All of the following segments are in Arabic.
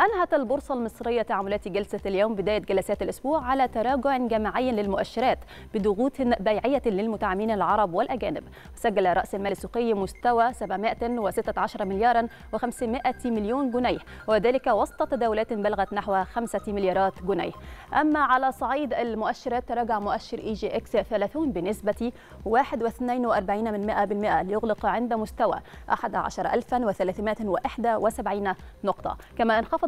أنهت البورصة المصرية تعاملات جلسة اليوم بداية جلسات الأسبوع على تراجع جماعي للمؤشرات بضغوط بيعية للمتعاملين العرب والأجانب سجل رأس المال السوقي مستوى 716 مليارا و500 مليون جنيه وذلك وسط تداولات بلغت نحو 5 مليارات جنيه أما على صعيد المؤشرات تراجع مؤشر إي جي إكس 30 بنسبة 1.42% ليغلق عند مستوى 11371 نقطة كما انخفض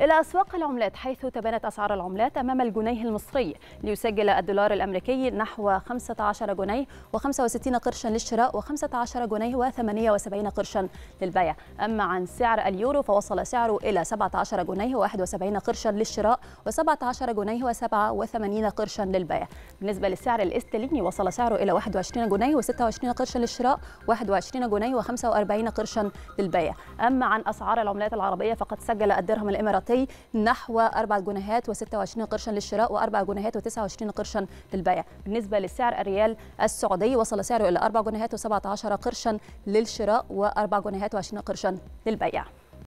إلى أسواق العملات حيث تبانت أسعار العملات أمام الجنيه المصري ليسجل الدولار الأمريكي نحو 15 جنيه و65 قرشا للشراء و15 جنيه و78 قرشا للبيع أما عن سعر اليورو فوصل سعره إلى 17 جنيه و71 قرشا للشراء و17 جنيه و87 قرشا للبيع بالنسبة للسعر الاسترليني وصل سعره إلى 21 جنيه و26 قرشا للشراء 21 جنيه و45 قرشا للبيع أما عن أسعار العملات العربية فقد سجل الدرهم الإماراتي تعطي نحو 4 جنيهات و26 قرشا للشراء و4 جنيهات و29 قرشا للبيع بالنسبة لسعر الريال السعودي وصل سعره إلى 4 جنيهات و17 قرشا للشراء و4 جنيهات و20 قرشا للبيع